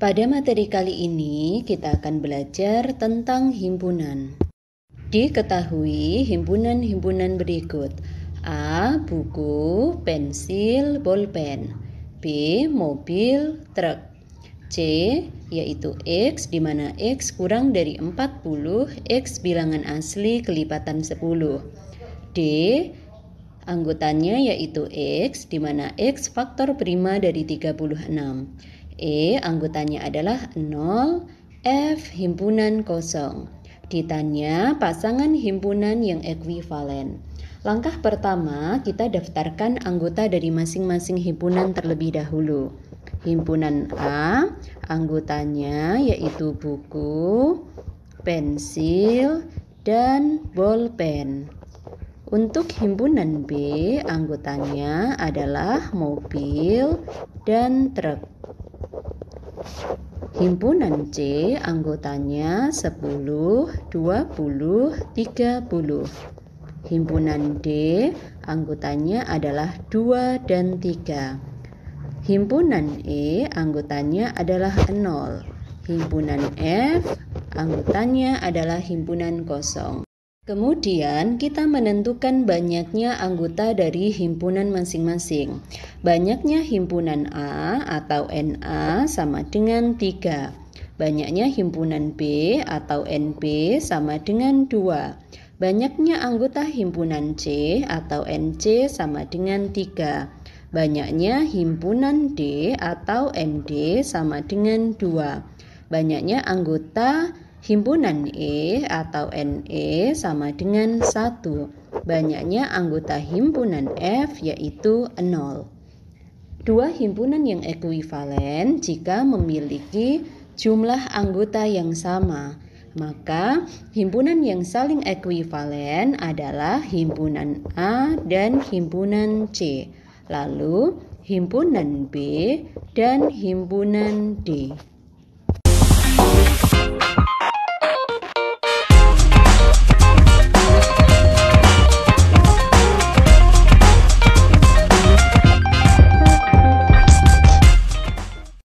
Pada materi kali ini, kita akan belajar tentang himpunan. Diketahui himpunan-himpunan berikut: A. Buku, pensil, bolpen. B. Mobil, truk. C. Yaitu X, di mana X kurang dari 40, X bilangan asli kelipatan 10. D. Anggotanya yaitu X, di mana X faktor prima dari 36. E anggotanya adalah 0, F himpunan kosong. Ditanya pasangan himpunan yang ekuivalen. Langkah pertama, kita daftarkan anggota dari masing-masing himpunan terlebih dahulu. Himpunan A, anggotanya yaitu buku, pensil, dan bolpen. Untuk himpunan B, anggotanya adalah mobil dan truk. Himpunan C anggotanya 10, 20, 30. Himpunan D anggotanya adalah 2 dan 3. Himpunan E anggotanya adalah 0. Himpunan F anggotanya adalah himpunan kosong. Kemudian, kita menentukan banyaknya anggota dari himpunan masing-masing. Banyaknya himpunan A atau NA sama dengan 3. Banyaknya himpunan B atau NB sama dengan 2. Banyaknya anggota himpunan C atau NC sama dengan 3. Banyaknya himpunan D atau MD sama dengan 2. Banyaknya anggota Himpunan E atau NE sama dengan 1. Banyaknya anggota himpunan F yaitu 0. Dua himpunan yang ekuivalen jika memiliki jumlah anggota yang sama. Maka himpunan yang saling ekuivalen adalah himpunan A dan himpunan C. Lalu himpunan B dan himpunan D.